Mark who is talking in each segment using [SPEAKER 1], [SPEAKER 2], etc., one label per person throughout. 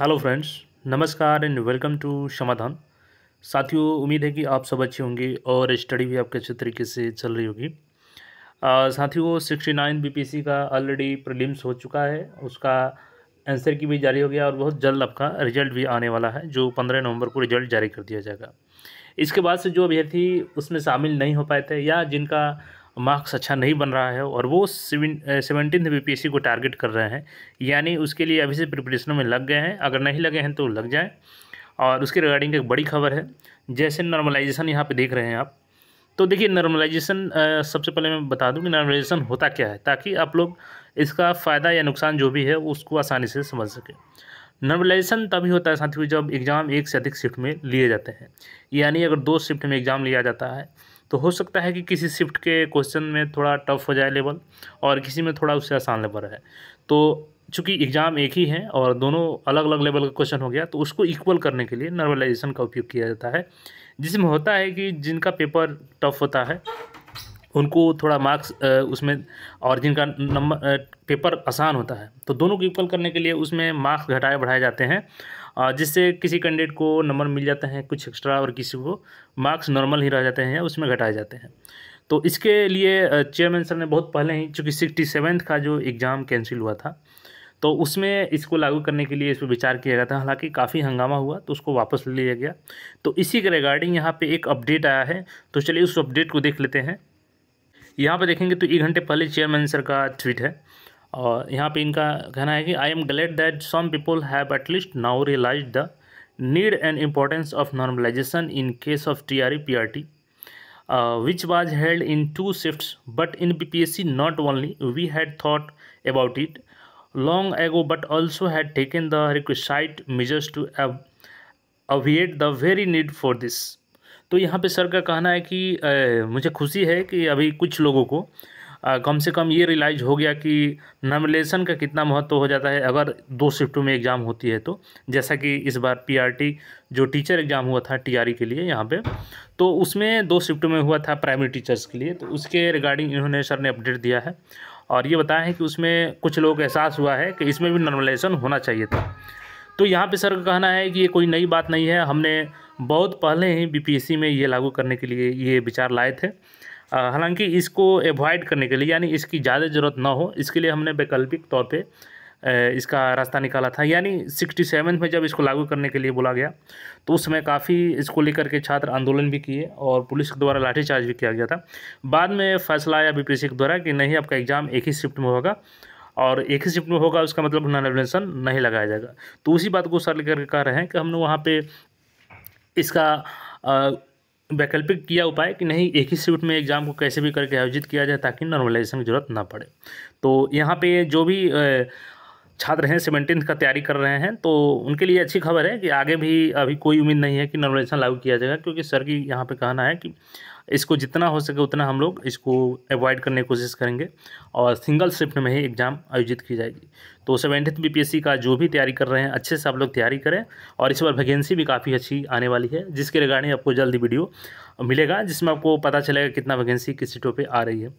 [SPEAKER 1] hello friends नमस्कार and welcome to Samadhan साथियों उम्मीद है कि आप सब अच्छे होंगे और स्टडी भी आपके अच्छे तरीके से चल रही होगी साथियों सिक्सटी नाइन बी का ऑलरेडी प्रीलिम्स हो चुका है उसका आंसर की भी जारी हो गया और बहुत जल्द आपका रिजल्ट भी आने वाला है जो पंद्रह नवंबर को रिजल्ट जारी कर दिया जाएगा इसके बाद से जो अभ्यर्थी उसमें शामिल नहीं हो पाए थे या जिनका मार्क्स अच्छा नहीं बन रहा है और वो सेवनटीन बीपीएससी को टारगेट कर रहे हैं यानी उसके लिए अभी से प्रिपरेशनों में लग गए हैं अगर नहीं लगे हैं तो लग जाएँ और उसके रिगार्डिंग एक बड़ी खबर है जैसे नॉर्मलाइजेशन यहाँ पे देख रहे हैं आप तो देखिए नॉर्मलाइजेशन सबसे पहले मैं बता दूं कि नॉर्मलाइजेशन होता क्या है ताकि आप लोग इसका फ़ायदा या नुकसान जो भी है उसको आसानी से समझ सकें नॉर्मलाइजेशन तभी होता है साथियों जब एग्ज़ाम एक से अधिक शिफ्ट में लिए जाते हैं यानी अगर दो शिफ्ट में एग्ज़ाम लिया जाता है तो हो सकता है कि किसी शिफ्ट के क्वेश्चन में थोड़ा टफ हो जाए लेवल और किसी में थोड़ा उससे आसान लेवल है तो चूंकि एग्ज़ाम एक ही है और दोनों अलग अलग लेवल का क्वेश्चन हो गया तो उसको इक्वल करने के लिए नॉर्मलाइजेशन का उपयोग किया जाता है जिसमें होता है कि जिनका पेपर टफ होता है उनको थोड़ा मार्क्स उसमें और जिनका नंबर पेपर आसान होता है तो दोनों को इक्वल करने के लिए उसमें मार्क्स घटाए बढ़ाए जाते हैं जिससे किसी कैंडिडेट को नंबर मिल जाते हैं कुछ एक्स्ट्रा और किसी को मार्क्स नॉर्मल ही रह जाते हैं या उसमें घटाए जाते हैं तो इसके लिए चेयरमैन सर ने बहुत पहले ही चूँकि सिक्सटी का जो एग्ज़ाम कैंसिल हुआ था तो उसमें इसको लागू करने के लिए इस पर विचार किया गया था हालांकि काफ़ी हंगामा हुआ तो उसको वापस ले लिया गया तो इसी के रिगार्डिंग यहाँ पे एक अपडेट आया है तो चलिए उस अपडेट को देख लेते हैं यहाँ पर देखेंगे तो एक घंटे पहले चेयरमैन सर का ट्वीट है और यहाँ पे इनका कहना है कि I am glad that some people have at least now realise the need and importance of normalisation in case of T R E P R T which was held in two shift but in B P S C not only we had thought about it long ago but also had taken the requisite measures to obviate the very need for this तो यहाँ पे sir का कहना है कि आ, मुझे खुशी है कि अभी कुछ लोगों को आ, कम से कम ये रियलाइज हो गया कि नॉमिनेशन का कितना महत्व हो जाता है अगर दो शिफ्टों में एग्ज़ाम होती है तो जैसा कि इस बार पीआरटी जो टीचर एग्ज़ाम हुआ था टीआरई e के लिए यहाँ पे तो उसमें दो शिफ्ट में हुआ था प्राइमरी टीचर्स के लिए तो उसके रिगार्डिंग इन्होंने सर ने अपडेट दिया है और ये बताया है कि उसमें कुछ लोगों को एहसास हुआ है कि इसमें भी नॉर्मलाइजेशन होना चाहिए था तो यहाँ पे सर का कहना है कि ये कोई नई बात नहीं है हमने बहुत पहले ही बीपीएससी में ये लागू करने के लिए ये विचार लाए थे हालांकि इसको एवॉइड करने के लिए यानी इसकी ज़्यादा ज़रूरत ना हो इसके लिए हमने वैकल्पिक तौर पे इसका रास्ता निकाला था यानी सिक्सटी सेवन में जब इसको लागू करने के लिए बोला गया तो उस समय काफ़ी इसको लेकर के छात्र आंदोलन भी किए और पुलिस के द्वारा लाठीचार्ज भी किया गया था बाद में फैसला आया बी के द्वारा कि नहीं आपका एग्ज़ाम एक ही शिफ्ट में होगा और एक ही शिफ्ट में होगा उसका मतलब नॉन एडमिशन नहीं लगाया जाएगा तो उसी बात को सर लेकर कह रहे हैं कि हमने वहाँ पे इसका वैकल्पिक किया उपाय कि नहीं एक ही शिफ्ट में एग्ज़ाम को कैसे भी करके आयोजित किया जाए ताकि नॉर्मलाइजेशन की ज़रूरत ना पड़े तो यहाँ पे जो भी छात्र हैं सेवनटीन का तैयारी कर रहे हैं तो उनके लिए अच्छी खबर है कि आगे भी अभी कोई उम्मीद नहीं है कि नॉर्मलाइजेशन लागू किया जाएगा क्योंकि सर की यहाँ पे कहना है कि इसको जितना हो सके उतना हम लोग इसको अवॉइड करने की कोशिश करेंगे और सिंगल शिफ्ट में ही एग्ज़ाम आयोजित की जाएगी तो सेवेंटीथ बीपीएससी का जो भी तैयारी कर रहे हैं अच्छे से आप लोग तैयारी करें और इस बार वैकेंसी भी काफ़ी अच्छी आने वाली है जिसके रिगार्डिंग आपको जल्दी वीडियो मिलेगा जिसमें आपको पता चलेगा कितना वैकेंसी किस सीटों पर आ रही है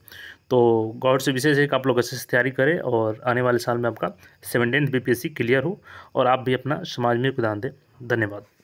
[SPEAKER 1] तो गॉड से विशेष है कि आप लोग अच्छे से तैयारी करें और आने वाले साल में आपका सेवनटीन बी क्लियर हो और आप भी अपना समाज में योगदान दें धन्यवाद